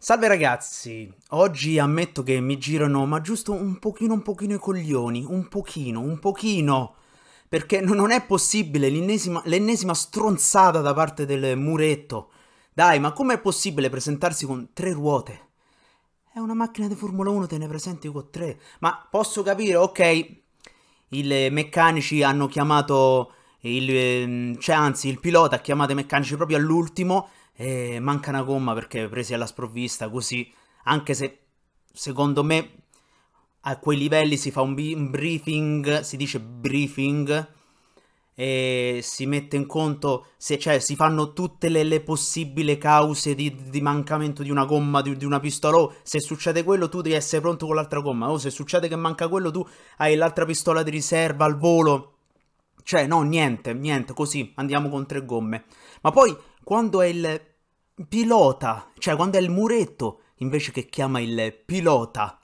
Salve ragazzi, oggi ammetto che mi girano ma giusto un pochino un pochino i coglioni, un pochino, un pochino, perché non è possibile l'ennesima stronzata da parte del muretto. Dai, ma com'è possibile presentarsi con tre ruote? È una macchina di Formula 1, te ne presenti con tre. Ma posso capire, ok, i eh, meccanici hanno chiamato, il, ehm, cioè anzi il pilota ha chiamato i meccanici proprio all'ultimo eh, manca una gomma perché presi alla sprovvista, così, anche se secondo me a quei livelli si fa un, briefing, si dice briefing, e si mette in conto, se, cioè si fanno tutte le, le possibili cause di, di, mancamento di una gomma, di, di una pistola, o se succede quello tu devi essere pronto con l'altra gomma, o se succede che manca quello tu hai l'altra pistola di riserva al volo, cioè no, niente, niente, così andiamo con tre gomme. Ma poi quando è il pilota, cioè quando è il muretto, invece che chiama il pilota.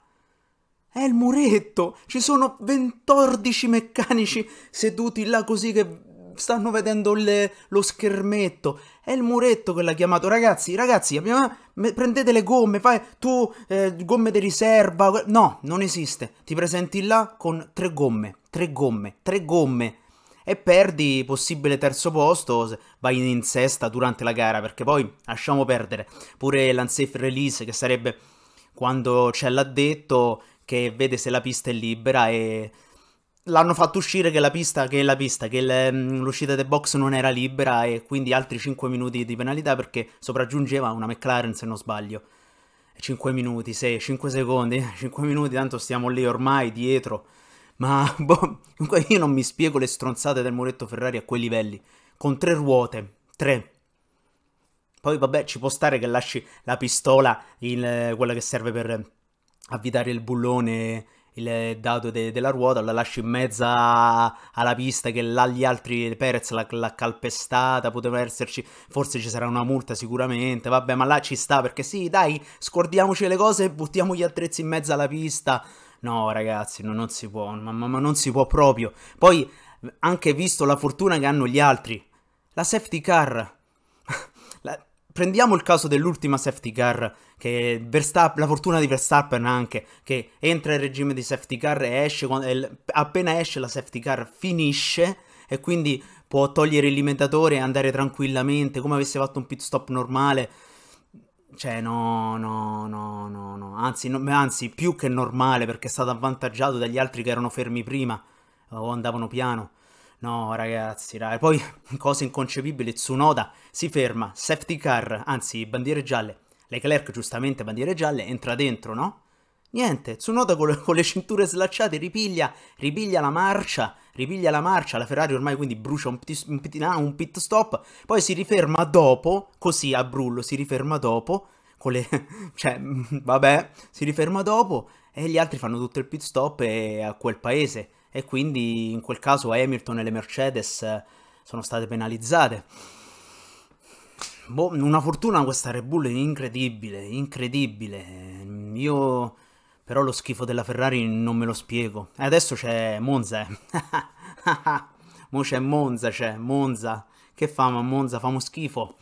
È il muretto, ci sono 14 meccanici seduti là così che stanno vedendo le, lo schermetto. È il muretto che l'ha chiamato. Ragazzi, ragazzi, abbiamo, prendete le gomme, fai tu eh, gomme di riserva. No, non esiste. Ti presenti là con tre gomme, tre gomme, tre gomme e perdi possibile terzo posto, vai in sesta durante la gara, perché poi lasciamo perdere pure l'unsafe release che sarebbe quando c'è l'addetto che vede se la pista è libera e l'hanno fatto uscire che la pista, che la pista, che mm, l'uscita dei box non era libera e quindi altri 5 minuti di penalità perché sopraggiungeva una McLaren se non sbaglio. 5 minuti, 6, 5 secondi, 5 minuti, tanto stiamo lì ormai dietro. Ma boh, io non mi spiego le stronzate del muretto Ferrari a quei livelli. Con tre ruote, tre. Poi vabbè, ci può stare che lasci la pistola, il, quella che serve per avvitare il bullone, il dado de, della ruota, la lasci in mezzo alla pista che là gli altri, Perez l'ha, calpestata, poteva esserci, forse ci sarà una multa sicuramente, vabbè, ma là ci sta perché sì, dai, scordiamoci le cose e buttiamo gli attrezzi in mezzo alla pista. No, ragazzi, no, non si può, ma, ma, ma non si può proprio. Poi, anche visto la fortuna che hanno gli altri, la safety car. la... Prendiamo il caso dell'ultima safety car, che Verstappen, la fortuna di Verstappen anche, che entra in regime di safety car e esce, e appena esce la safety car finisce e quindi può togliere il limitatore e andare tranquillamente come avesse fatto un pit stop normale. Cioè, no, no, no, no, no. Anzi, no, anzi, più che normale perché è stato avvantaggiato dagli altri che erano fermi prima o andavano piano. No, ragazzi, ragazzi. Poi, cosa inconcepibile, Tsunoda si ferma, safety car, anzi, bandiere gialle. Leclerc, giustamente, bandiere gialle, entra dentro, no? Niente, Tsunoda con, con le cinture slacciate ripiglia, ripiglia la marcia, ripiglia la marcia, la Ferrari ormai quindi brucia un pit, un pit, un pit stop, poi si riferma dopo, così a brullo si riferma dopo, con le... cioè, vabbè, si riferma dopo e gli altri fanno tutto il pit stop e, a quel paese e quindi in quel caso Hamilton e le Mercedes sono state penalizzate. Boh, una fortuna questa Red Bull incredibile, incredibile. Io però lo schifo della Ferrari non me lo spiego. E adesso c'è Monza, eh. Mo c'è Monza, c'è Monza. Che famo a Monza? Famo schifo.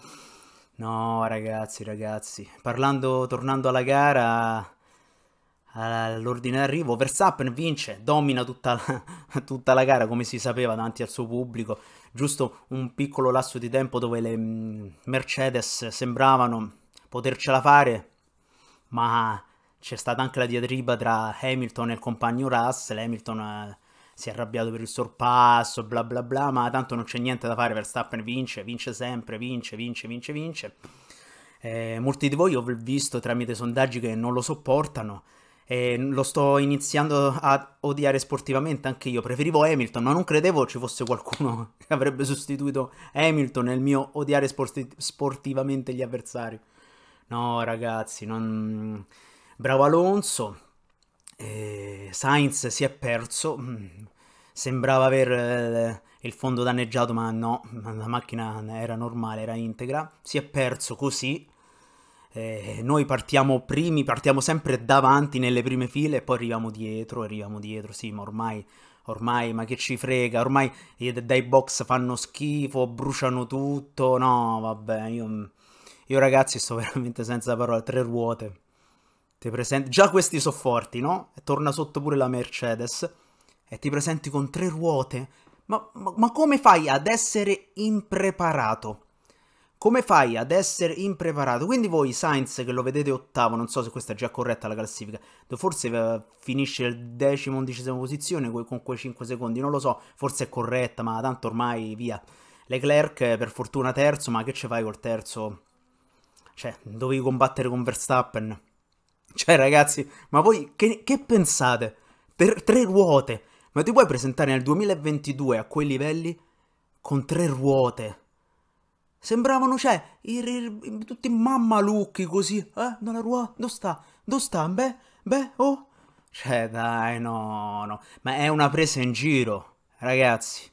No, ragazzi, ragazzi. Parlando, tornando alla gara, all'ordine d'arrivo, Verstappen vince, domina tutta la, tutta la, gara, come si sapeva, davanti al suo pubblico. Giusto un piccolo lasso di tempo dove le mm, Mercedes sembravano potercela fare, ma c'è stata anche la diatriba tra Hamilton e il compagno Russell, Hamilton eh, si è arrabbiato per il sorpasso, bla bla bla, ma tanto non c'è niente da fare, Verstappen vince, vince sempre, vince, vince, vince, vince. Eh, molti di voi ho visto tramite sondaggi che non lo sopportano e lo sto iniziando a odiare sportivamente anche io. Preferivo Hamilton, ma non credevo ci fosse qualcuno che avrebbe sostituito Hamilton nel mio odiare sporti- sportivamente gli avversari. No, ragazzi, non... Bravo Alonso, eh, Sainz si è perso, mm, sembrava aver eh, il fondo danneggiato ma no, la macchina era normale, era integra, si è perso così. Eh, noi partiamo primi, partiamo sempre davanti nelle prime file e poi arriviamo dietro, arriviamo dietro, sì, ma ormai ormai ma che ci frega, ormai dai box fanno schifo, bruciano tutto, no vabbè, io, io ragazzi sto veramente senza parole, tre ruote ti presenti, già questi sono forti, no? E torna sotto pure la Mercedes e ti presenti con tre ruote. Ma, ma, ma come fai ad essere impreparato? Come fai ad essere impreparato? Quindi voi Sainz che lo vedete ottavo, non so se questa è già corretta la classifica, forse eh, finisce il decimo, undicesima posizione con quei 5 secondi, non lo so, forse è corretta, ma tanto ormai via. Leclerc eh, per fortuna terzo, ma che ci fai col terzo? Cioè, dovevi combattere con Verstappen. Cioè, ragazzi, ma voi che, che pensate? Per tre ruote? Ma ti puoi presentare nel 2022 a quei livelli con tre ruote? Sembravano, cioè, i, i, tutti mammalucchi così. Eh, dalla ruota, dove sta? Dove sta? Beh, beh, oh. Cioè, dai, no, no. Ma è una presa in giro, ragazzi.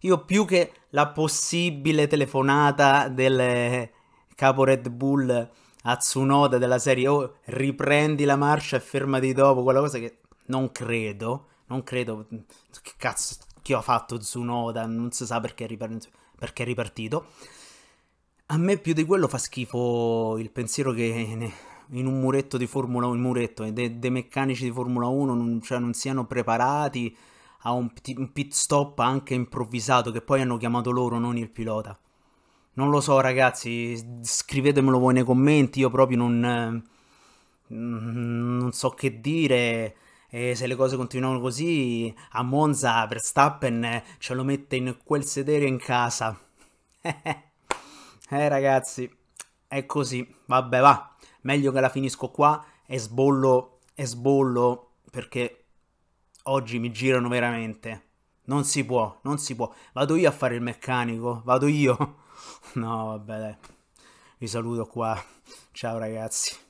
Io più che la possibile telefonata del capo Red Bull a Tsunoda della serie oh, riprendi la marcia e fermati dopo, quella cosa che non credo, non credo che cazzo che ho fatto Tsunoda, non si sa perché, ripart- perché è ripartito. A me più di quello fa schifo il pensiero che in un muretto di Formula 1, muretto, eh, dei de meccanici di Formula 1 non, cioè, non siano preparati a un, un pit stop anche improvvisato che poi hanno chiamato loro, non il pilota. Non lo so ragazzi, scrivetemelo voi nei commenti, io proprio non, mm, non so che dire. E se le cose continuano così, a Monza Verstappen eh, ce lo mette in quel sedere in casa. eh ragazzi, è così. Vabbè va, meglio che la finisco qua e sbollo, e sbollo perché oggi mi girano veramente. Non si può, non si può. Vado io a fare il meccanico, vado io. No, vabbè, dai. Vi saluto qua. Ciao ragazzi.